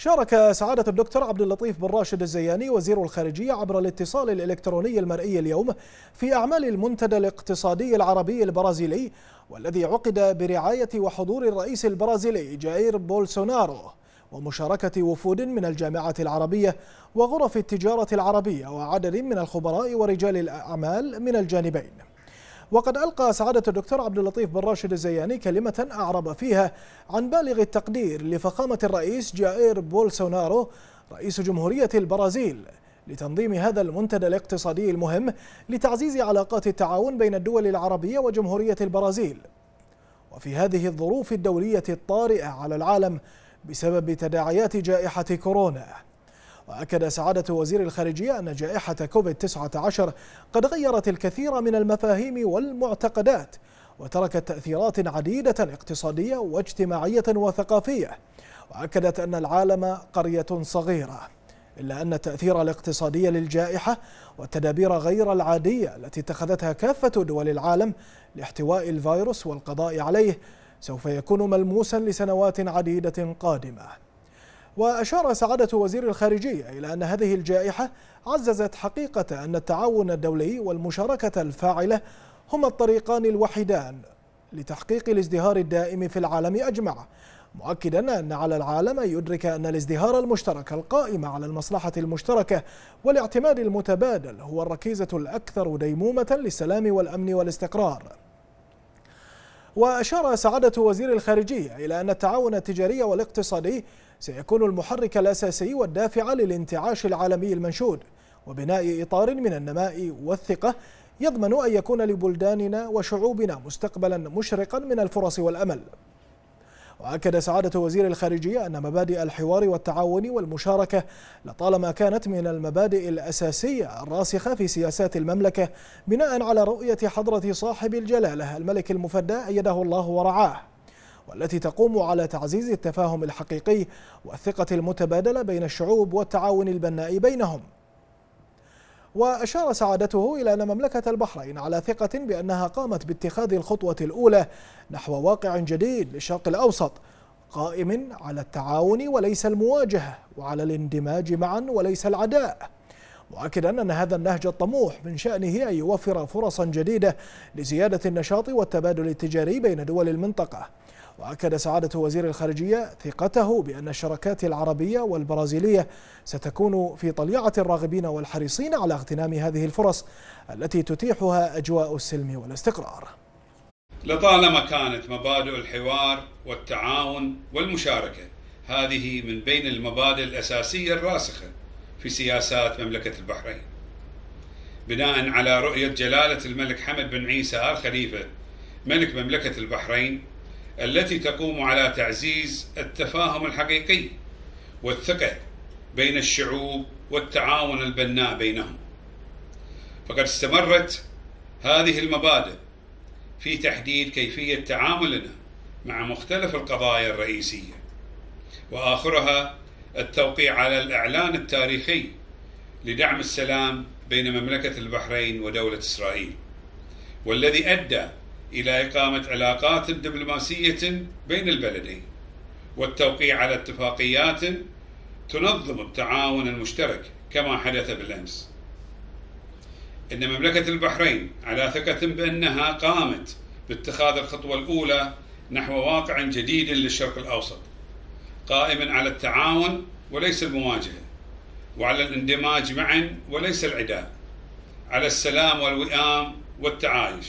شارك سعادة الدكتور عبد اللطيف بن راشد الزياني وزير الخارجية عبر الاتصال الإلكتروني المرئي اليوم في أعمال المنتدى الاقتصادي العربي البرازيلي والذي عقد برعاية وحضور الرئيس البرازيلي جاير بولسونارو ومشاركة وفود من الجامعة العربية وغرف التجارة العربية وعدد من الخبراء ورجال الأعمال من الجانبين وقد ألقى سعادة الدكتور عبد اللطيف بن راشد الزياني كلمة أعرب فيها عن بالغ التقدير لفخامة الرئيس جائير بولسونارو رئيس جمهورية البرازيل لتنظيم هذا المنتدى الاقتصادي المهم لتعزيز علاقات التعاون بين الدول العربية وجمهورية البرازيل وفي هذه الظروف الدولية الطارئة على العالم بسبب تداعيات جائحة كورونا وأكد سعادة وزير الخارجية أن جائحة كوفيد-19 قد غيرت الكثير من المفاهيم والمعتقدات وتركت تأثيرات عديدة اقتصادية واجتماعية وثقافية وأكدت أن العالم قرية صغيرة إلا أن التأثير الاقتصادي للجائحة والتدابير غير العادية التي اتخذتها كافة دول العالم لاحتواء الفيروس والقضاء عليه سوف يكون ملموسا لسنوات عديدة قادمة وأشار سعادة وزير الخارجية إلى أن هذه الجائحة عززت حقيقة أن التعاون الدولي والمشاركة الفاعلة هما الطريقان الوحيدان لتحقيق الازدهار الدائم في العالم أجمع مؤكدا أن على العالم أن يدرك أن الازدهار المشترك القائم على المصلحة المشتركة والاعتماد المتبادل هو الركيزة الأكثر ديمومة للسلام والأمن والاستقرار وأشار سعادة وزير الخارجية إلى أن التعاون التجاري والاقتصادي سيكون المحرك الأساسي والدافع للانتعاش العالمي المنشود وبناء إطار من النماء والثقة يضمن أن يكون لبلداننا وشعوبنا مستقبلا مشرقا من الفرص والأمل وأكد سعادة وزير الخارجية أن مبادئ الحوار والتعاون والمشاركة لطالما كانت من المبادئ الأساسية الراسخة في سياسات المملكة بناء على رؤية حضرة صاحب الجلالة الملك المفدى أيده الله ورعاه والتي تقوم على تعزيز التفاهم الحقيقي والثقة المتبادلة بين الشعوب والتعاون البناء بينهم وأشار سعادته إلى أن مملكة البحرين على ثقة بأنها قامت باتخاذ الخطوة الأولى نحو واقع جديد للشرق الأوسط قائم على التعاون وليس المواجهة وعلى الاندماج معا وليس العداء مؤكدا أن هذا النهج الطموح من شأنه أن يوفر فرصا جديدة لزيادة النشاط والتبادل التجاري بين دول المنطقة وأكد سعادة وزير الخارجية ثقته بأن الشركات العربية والبرازيلية ستكون في طليعة الراغبين والحريصين على اغتنام هذه الفرص التي تتيحها أجواء السلم والاستقرار لطالما كانت مبادئ الحوار والتعاون والمشاركة هذه من بين المبادئ الأساسية الراسخة في سياسات مملكة البحرين بناء على رؤية جلالة الملك حمد بن عيسى آل خليفة ملك مملكة البحرين التي تقوم على تعزيز التفاهم الحقيقي والثقة بين الشعوب والتعاون البناء بينهم. فقد استمرت هذه المبادئ في تحديد كيفية تعاملنا مع مختلف القضايا الرئيسية. واخرها التوقيع على الاعلان التاريخي لدعم السلام بين مملكه البحرين ودوله اسرائيل والذي ادى إلى إقامة علاقات دبلوماسية بين البلدين والتوقيع على اتفاقيات تنظم التعاون المشترك كما حدث بالأمس إن مملكة البحرين على ثقة بأنها قامت باتخاذ الخطوة الأولى نحو واقع جديد للشرق الأوسط قائما على التعاون وليس المواجهة وعلى الاندماج معا وليس العداء على السلام والوئام والتعايش